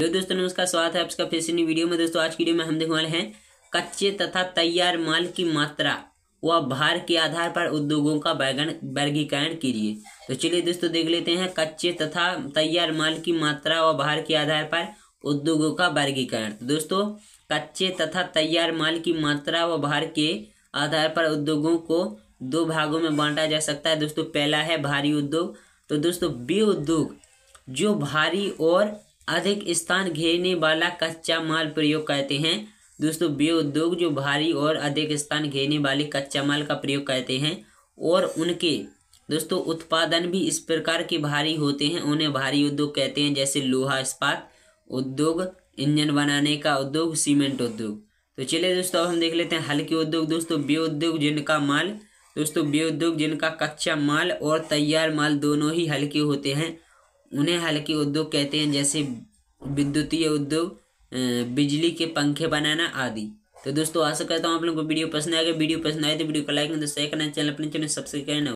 hello दोस्तों नमस्कार स्वागत है आपका फिर से नई वीडियो में दोस्तों आज की वीडियो में हम देखने वाले हैं कच्चे तथा तैयार माल की मात्रा व भार के आधार पर उद्योगों का वैगन वर्गीकरण कीजिए तो चलिए दोस्तों देख लेते हैं कच्चे तथा तैयार माल की मात्रा व भार के आधार पर उद्योगों का वर्गीकरण तो दोस्तों कच्चे तथा तैयार माल की मात्रा व भार के आधार पर उद्योगों को दो भागों में बांटा जा सकता है दोस्तों पहला है भारी उद्योग तो दोस्तों बे उद्योग जो भारी और अधिक स्थान घेरने वाला कच्चा माल प्रयोग कहते हैं दोस्तों बे उद्योग जो भारी और अधिक स्थान घेरने वाले कच्चा माल का प्रयोग कहते हैं और उनके दोस्तों उत्पादन भी इस प्रकार के भारी होते हैं उन्हें भारी उद्योग कहते हैं जैसे लोहा इस्पात उद्योग इंजन बनाने का उद्योग सीमेंट उद्योग तो चलिए दोस्तों अब हम देख लेते हैं हल्के उद्योग दोस्तों बे उद्योग जिनका माल दोस्तों बे उद्योग जिनका कच्चा माल और तैयार माल दोनों ही हल्के होते हैं उन्हें हल्के उद्योग कहते हैं जैसे विद्युतीय उद्योग बिजली के पंखे बनाना आदि तो दोस्तों आशा करता हूँ आप लोगों को वीडियो पसंद आएगा वीडियो पसंद आए तो वीडियो को लाइक करना शेयर करना चैनल अपने चैनल तो सब्सक्राइब करना